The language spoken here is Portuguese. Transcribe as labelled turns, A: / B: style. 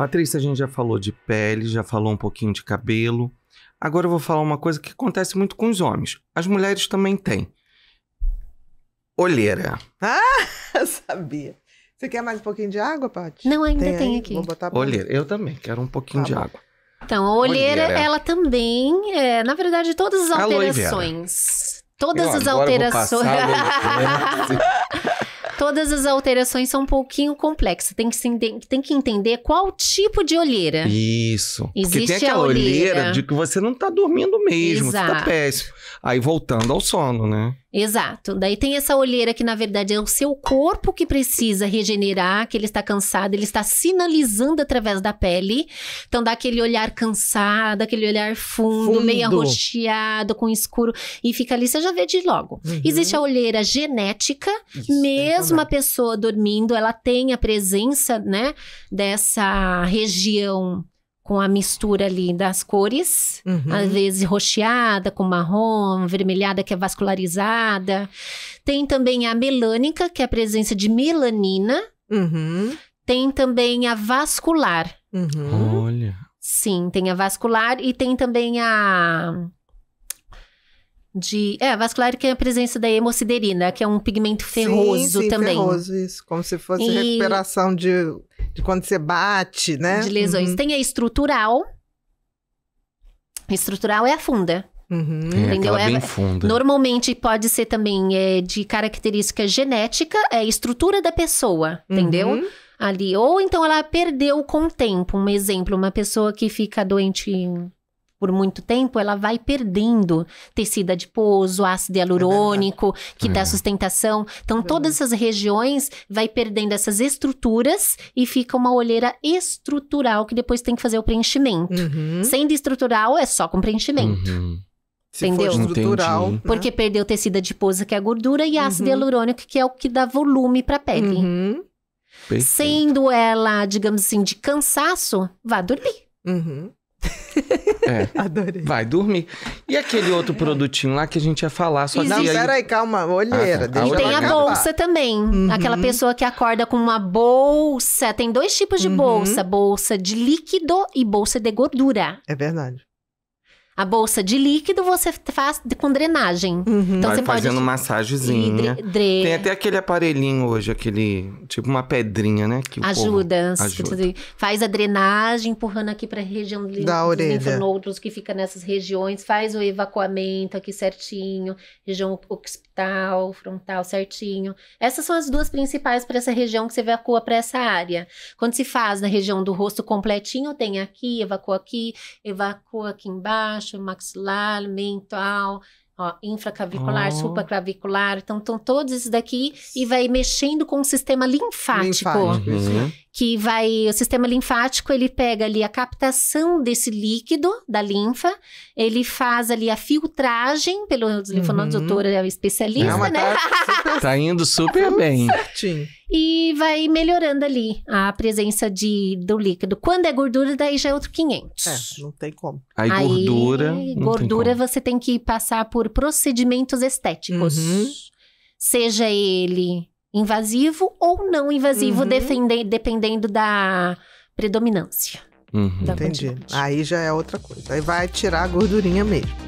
A: Patrícia, a gente já falou de pele, já falou um pouquinho de cabelo. Agora eu vou falar uma coisa que acontece muito com os homens. As mulheres também têm. Olheira. Ah, sabia. Você quer mais um
B: pouquinho de água, Paty? Não, ainda tem, tem aqui. Vou botar olheira.
A: Eu também quero um pouquinho tá de bom. água.
B: Então, a olheira, olheira. ela também, é, na verdade, todas as alterações. Todas eu, as alterações. todas as alterações são um pouquinho complexas. Tem que, se, tem que entender qual tipo de olheira. Isso. Existe Porque tem aquela olheira. olheira de que
A: você não tá dormindo mesmo, Exato. você tá péssimo. Aí voltando ao sono, né?
B: Exato. Daí tem essa olheira que, na verdade, é o seu corpo que precisa regenerar, que ele está cansado, ele está sinalizando através da pele. Então dá aquele olhar cansado, aquele olhar fundo, fundo. meio arroxeado, com escuro, e fica ali, você já vê de logo. Uhum. Existe a olheira genética, Isso, mesmo a pessoa dormindo, ela tem a presença, né, dessa região com a mistura ali das cores, uhum. às vezes rocheada com marrom, vermelhada que é vascularizada. Tem também a melânica, que é a presença de melanina. Uhum. Tem também a vascular.
A: Uhum. Olha.
B: Sim, tem a vascular e tem também a de. É, vascular que é a presença da hemociderina, que é um pigmento ferroso sim, sim, também. Ferroso,
A: isso, como se fosse e... recuperação
B: de de quando você bate, né? De lesões. Uhum. Tem a estrutural. Estrutural é a funda. Uhum. É, entendeu? É, bem funda. Normalmente pode ser também é, de característica genética, é estrutura da pessoa, uhum. entendeu? Ali. Ou então ela perdeu com o tempo. Um exemplo, uma pessoa que fica doente por muito tempo, ela vai perdendo tecido adiposo, ácido hialurônico, é que é. dá sustentação. Então, é todas essas regiões vai perdendo essas estruturas e fica uma olheira estrutural que depois tem que fazer o preenchimento. Uhum. Sendo estrutural, é só com preenchimento. Uhum. Se Entendeu? for estrutural. Né? Porque perdeu tecido adiposo, que é a gordura, e ácido uhum. hialurônico, que é o que dá volume para a pele. Uhum. Sendo ela, digamos assim, de cansaço, vá dormir. Uhum.
A: É. Adorei. Vai dormir. E aquele outro produtinho lá que a gente ia falar. Só Não, aí... peraí,
B: calma, olheira. Ah, tá. E tem a bolsa também. Uhum. Aquela pessoa que acorda com uma bolsa. Tem dois tipos de uhum. bolsa: bolsa de líquido e bolsa de gordura. É verdade. A bolsa de líquido você faz com drenagem. Uhum. Então Vai você fazendo pode...
A: massagenzinha.
B: Dre... Tem
A: até aquele aparelhinho hoje, aquele tipo uma pedrinha, né? Que ajuda, ajuda.
B: Faz a drenagem, empurrando aqui para a região do da orelha. outros que fica nessas regiões, faz o evacuamento aqui certinho, região occipital, frontal certinho. Essas são as duas principais para essa região que você evacua para essa área. Quando se faz na região do rosto completinho, tem aqui, evacua aqui, evacua aqui embaixo baixo, maxilar, mental, ó, infraclavicular, oh. supraclavicular. Então, estão todos esses daqui e vai mexendo com o sistema linfático. linfático uhum que vai o sistema linfático, ele pega ali a captação desse líquido da linfa, ele faz ali a filtragem pelo uhum. linfonodos, doutora é especialista, Não, é né?
A: Tá, tá, indo super tá bem.
B: Certinho. E vai melhorando ali a presença de, do líquido. Quando é gordura, daí já é outro 500. É, não tem como.
A: Aí, Aí gordura... Gordura
B: tem você tem que passar por procedimentos estéticos. Uhum. Seja ele invasivo ou não invasivo, uhum. dependendo da predominância.
A: Uhum. Da Entendi. Aí já é outra coisa. Aí vai tirar a gordurinha mesmo.